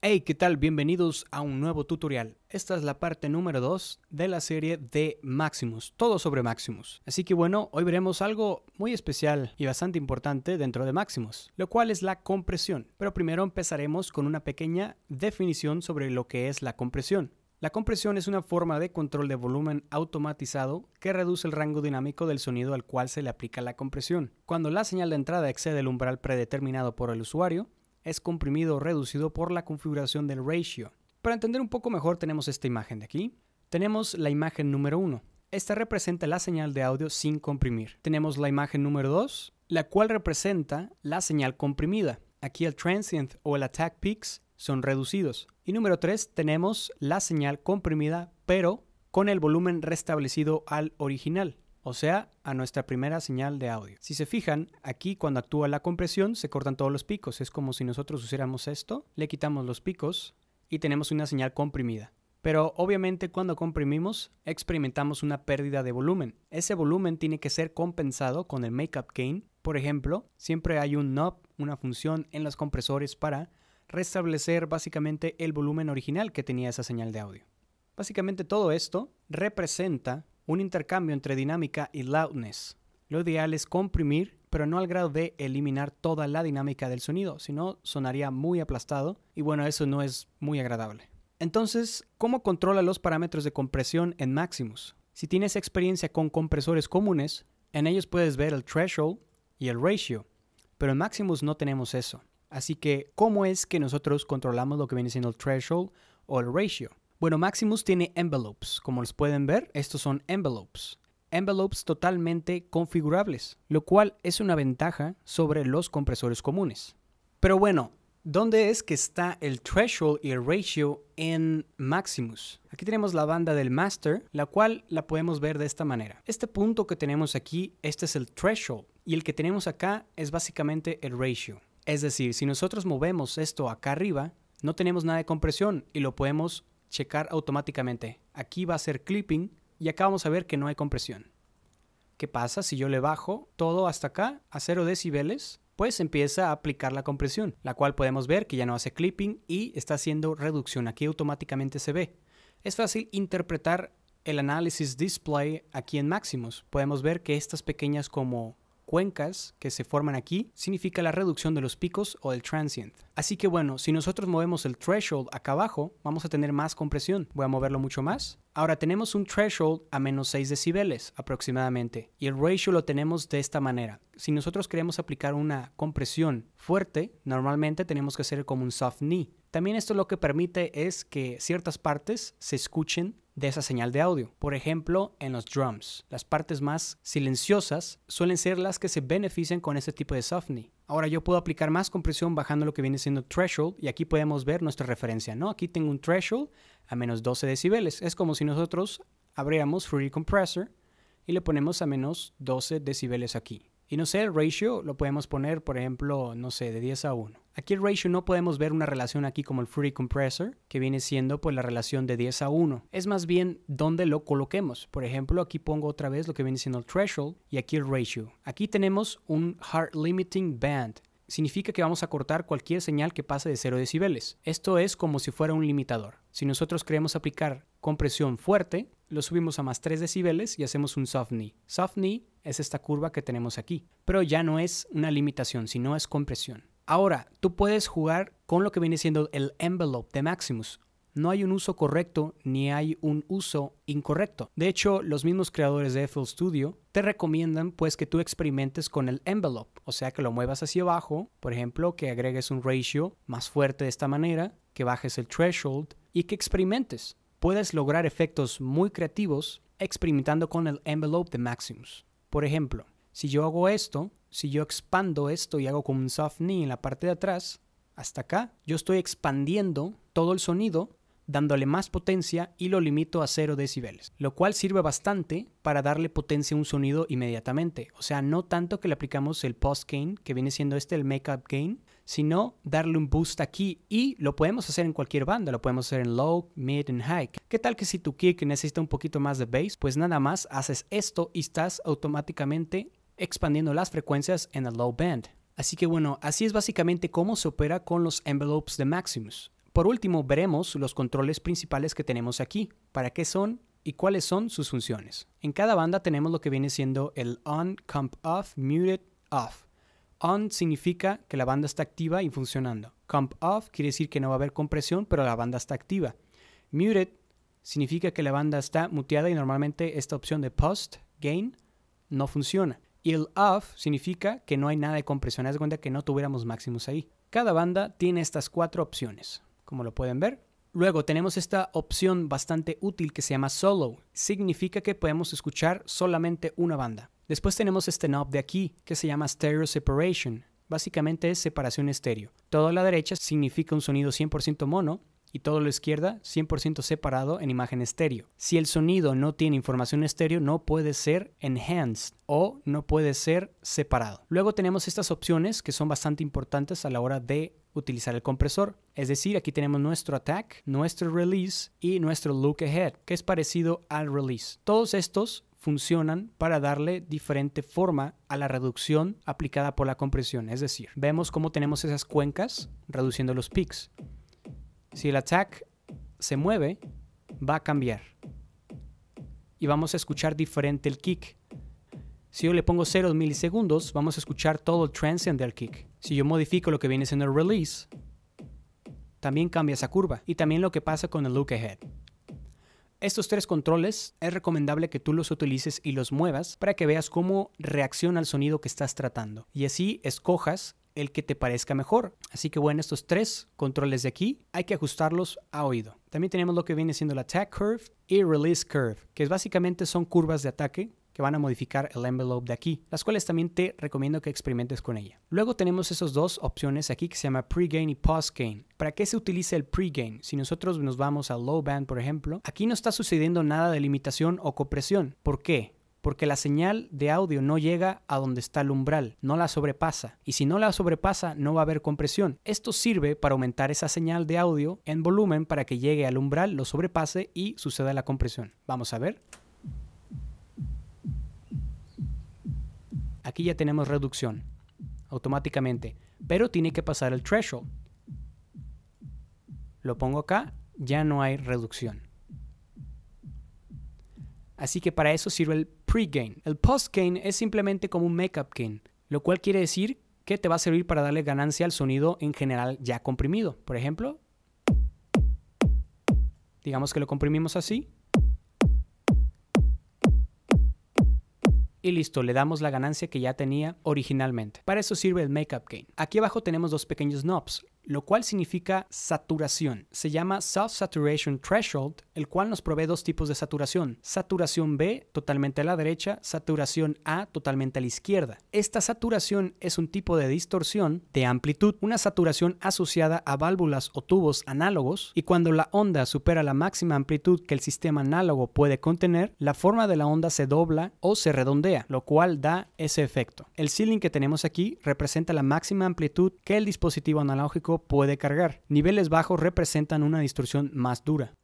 Hey, ¿qué tal? Bienvenidos a un nuevo tutorial. Esta es la parte número 2 de la serie de Maximus, todo sobre Maximus. Así que bueno, hoy veremos algo muy especial y bastante importante dentro de Maximus, lo cual es la compresión. Pero primero empezaremos con una pequeña definición sobre lo que es la compresión. La compresión es una forma de control de volumen automatizado que reduce el rango dinámico del sonido al cual se le aplica la compresión. Cuando la señal de entrada excede el umbral predeterminado por el usuario, es comprimido o reducido por la configuración del ratio. Para entender un poco mejor tenemos esta imagen de aquí. Tenemos la imagen número 1. Esta representa la señal de audio sin comprimir. Tenemos la imagen número 2, la cual representa la señal comprimida. Aquí el transient o el attack peaks son reducidos. Y número 3, tenemos la señal comprimida, pero con el volumen restablecido al original o sea, a nuestra primera señal de audio. Si se fijan, aquí cuando actúa la compresión se cortan todos los picos, es como si nosotros hiciéramos esto, le quitamos los picos y tenemos una señal comprimida. Pero obviamente cuando comprimimos experimentamos una pérdida de volumen. Ese volumen tiene que ser compensado con el makeup gain. Por ejemplo, siempre hay un knob, una función en los compresores para restablecer básicamente el volumen original que tenía esa señal de audio. Básicamente todo esto representa un intercambio entre dinámica y loudness. Lo ideal es comprimir, pero no al grado de eliminar toda la dinámica del sonido, sino sonaría muy aplastado y bueno, eso no es muy agradable. Entonces, ¿cómo controla los parámetros de compresión en Maximus? Si tienes experiencia con compresores comunes, en ellos puedes ver el threshold y el ratio, pero en Maximus no tenemos eso. Así que, ¿cómo es que nosotros controlamos lo que viene siendo el threshold o el ratio? Bueno, Maximus tiene envelopes. Como los pueden ver, estos son envelopes. Envelopes totalmente configurables, lo cual es una ventaja sobre los compresores comunes. Pero bueno, ¿dónde es que está el threshold y el ratio en Maximus? Aquí tenemos la banda del master, la cual la podemos ver de esta manera. Este punto que tenemos aquí, este es el threshold, y el que tenemos acá es básicamente el ratio. Es decir, si nosotros movemos esto acá arriba, no tenemos nada de compresión y lo podemos checar automáticamente. Aquí va a ser clipping y acá vamos a ver que no hay compresión. ¿Qué pasa si yo le bajo todo hasta acá a 0 decibeles? Pues empieza a aplicar la compresión, la cual podemos ver que ya no hace clipping y está haciendo reducción. Aquí automáticamente se ve. Es fácil interpretar el análisis display aquí en máximos. Podemos ver que estas pequeñas como cuencas que se forman aquí significa la reducción de los picos o el transient. Así que bueno, si nosotros movemos el threshold acá abajo, vamos a tener más compresión. Voy a moverlo mucho más. Ahora tenemos un threshold a menos 6 decibeles aproximadamente y el ratio lo tenemos de esta manera. Si nosotros queremos aplicar una compresión fuerte, normalmente tenemos que hacer como un soft knee. También esto lo que permite es que ciertas partes se escuchen de esa señal de audio. Por ejemplo, en los drums, las partes más silenciosas suelen ser las que se benefician con este tipo de softening. Ahora yo puedo aplicar más compresión bajando lo que viene siendo threshold y aquí podemos ver nuestra referencia, ¿no? Aquí tengo un threshold a menos 12 decibeles. Es como si nosotros abriéramos Free Compressor y le ponemos a menos 12 decibeles aquí. Y no sé, el ratio lo podemos poner, por ejemplo, no sé, de 10 a 1. Aquí el ratio no podemos ver una relación aquí como el free compressor, que viene siendo pues la relación de 10 a 1. Es más bien donde lo coloquemos. Por ejemplo, aquí pongo otra vez lo que viene siendo el threshold y aquí el ratio. Aquí tenemos un hard limiting band significa que vamos a cortar cualquier señal que pase de 0 decibeles. Esto es como si fuera un limitador. Si nosotros queremos aplicar compresión fuerte, lo subimos a más 3 decibeles y hacemos un soft knee. Soft knee es esta curva que tenemos aquí, pero ya no es una limitación, sino es compresión. Ahora, tú puedes jugar con lo que viene siendo el envelope de Maximus no hay un uso correcto ni hay un uso incorrecto. De hecho, los mismos creadores de FL Studio te recomiendan pues que tú experimentes con el envelope, o sea que lo muevas hacia abajo, por ejemplo, que agregues un ratio más fuerte de esta manera, que bajes el threshold y que experimentes. Puedes lograr efectos muy creativos experimentando con el envelope de Maximus. Por ejemplo, si yo hago esto, si yo expando esto y hago como un soft knee en la parte de atrás, hasta acá, yo estoy expandiendo todo el sonido dándole más potencia y lo limito a 0 decibeles, lo cual sirve bastante para darle potencia a un sonido inmediatamente. O sea, no tanto que le aplicamos el post gain, que viene siendo este el make-up gain, sino darle un boost aquí y lo podemos hacer en cualquier banda, lo podemos hacer en low, mid and high. ¿Qué tal que si tu kick necesita un poquito más de bass? Pues nada más haces esto y estás automáticamente expandiendo las frecuencias en el low band. Así que bueno, así es básicamente cómo se opera con los envelopes de Maximus. Por último, veremos los controles principales que tenemos aquí, para qué son y cuáles son sus funciones. En cada banda tenemos lo que viene siendo el on, comp off, muted, off. On significa que la banda está activa y funcionando. Comp off quiere decir que no va a haber compresión, pero la banda está activa. Muted significa que la banda está muteada y normalmente esta opción de post, gain, no funciona. Y el off significa que no hay nada de compresión, haz cuenta que no tuviéramos máximos ahí. Cada banda tiene estas cuatro opciones como lo pueden ver. Luego tenemos esta opción bastante útil que se llama solo. Significa que podemos escuchar solamente una banda. Después tenemos este knob de aquí que se llama Stereo Separation. Básicamente es separación estéreo. Todo a la derecha significa un sonido 100% mono y todo a la izquierda 100% separado en imagen estéreo. Si el sonido no tiene información estéreo, no puede ser enhanced o no puede ser separado. Luego tenemos estas opciones que son bastante importantes a la hora de utilizar el compresor. Es decir, aquí tenemos nuestro attack, nuestro release y nuestro look ahead, que es parecido al release. Todos estos funcionan para darle diferente forma a la reducción aplicada por la compresión. Es decir, vemos cómo tenemos esas cuencas reduciendo los peaks. Si el attack se mueve, va a cambiar. Y vamos a escuchar diferente el kick. Si yo le pongo 0 milisegundos, vamos a escuchar todo el transcender kick. Si yo modifico lo que viene siendo el release, también cambia esa curva y también lo que pasa con el look ahead. Estos tres controles es recomendable que tú los utilices y los muevas para que veas cómo reacciona el sonido que estás tratando y así escojas el que te parezca mejor. Así que bueno, estos tres controles de aquí hay que ajustarlos a oído. También tenemos lo que viene siendo la attack curve y release curve, que básicamente son curvas de ataque que van a modificar el envelope de aquí, las cuales también te recomiendo que experimentes con ella. Luego tenemos esas dos opciones aquí que se llama pre-gain y post-gain. ¿Para qué se utiliza el pre-gain? Si nosotros nos vamos a low band, por ejemplo, aquí no está sucediendo nada de limitación o compresión. ¿Por qué? porque la señal de audio no llega a donde está el umbral, no la sobrepasa. Y si no la sobrepasa, no va a haber compresión. Esto sirve para aumentar esa señal de audio en volumen para que llegue al umbral, lo sobrepase y suceda la compresión. Vamos a ver. Aquí ya tenemos reducción automáticamente, pero tiene que pasar el threshold. Lo pongo acá, ya no hay reducción. Así que para eso sirve el pre-gain. El post-gain es simplemente como un make-up gain, lo cual quiere decir que te va a servir para darle ganancia al sonido en general ya comprimido. Por ejemplo, digamos que lo comprimimos así, y listo, le damos la ganancia que ya tenía originalmente. Para eso sirve el Makeup Gain. Aquí abajo tenemos dos pequeños knobs, lo cual significa saturación. Se llama Self Saturation Threshold el cual nos provee dos tipos de saturación. Saturación B, totalmente a la derecha, saturación A, totalmente a la izquierda. Esta saturación es un tipo de distorsión de amplitud, una saturación asociada a válvulas o tubos análogos, y cuando la onda supera la máxima amplitud que el sistema análogo puede contener, la forma de la onda se dobla o se redondea, lo cual da ese efecto. El ceiling que tenemos aquí representa la máxima amplitud que el dispositivo analógico puede cargar. Niveles bajos representan una distorsión más dura.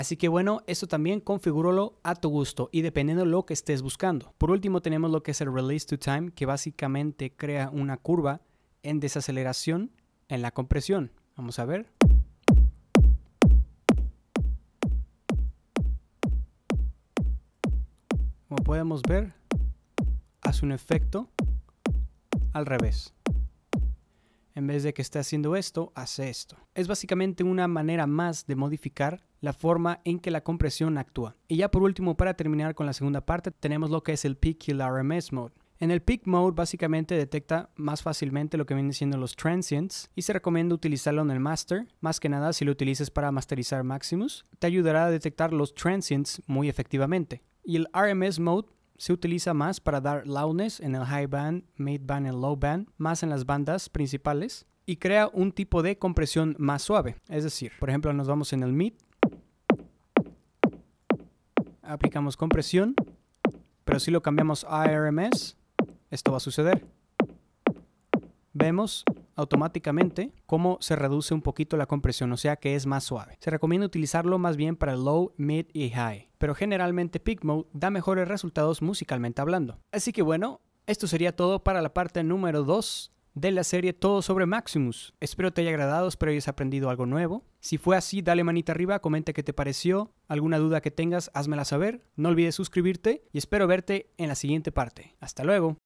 Así que bueno, esto también configúralo a tu gusto y dependiendo de lo que estés buscando. Por último tenemos lo que es el Release to Time, que básicamente crea una curva en desaceleración en la compresión. Vamos a ver. Como podemos ver, hace un efecto al revés. En vez de que esté haciendo esto, hace esto. Es básicamente una manera más de modificar la forma en que la compresión actúa. Y ya por último, para terminar con la segunda parte, tenemos lo que es el Peak y RMS Mode. En el Peak Mode básicamente detecta más fácilmente lo que vienen siendo los transients y se recomienda utilizarlo en el master, más que nada si lo utilizas para masterizar Maximus, te ayudará a detectar los transients muy efectivamente. Y el RMS Mode se utiliza más para dar loudness en el high band, mid band y low band, más en las bandas principales y crea un tipo de compresión más suave. Es decir, por ejemplo, nos vamos en el mid, aplicamos compresión, pero si lo cambiamos a RMS, esto va a suceder. Vemos automáticamente cómo se reduce un poquito la compresión, o sea que es más suave. Se recomienda utilizarlo más bien para low, mid y high, pero generalmente Peak Mode da mejores resultados musicalmente hablando. Así que bueno, esto sería todo para la parte número 2 de la serie Todo sobre Maximus. Espero te haya agradado, espero hayas aprendido algo nuevo. Si fue así, dale manita arriba, comenta qué te pareció, alguna duda que tengas, házmela saber. No olvides suscribirte y espero verte en la siguiente parte. Hasta luego.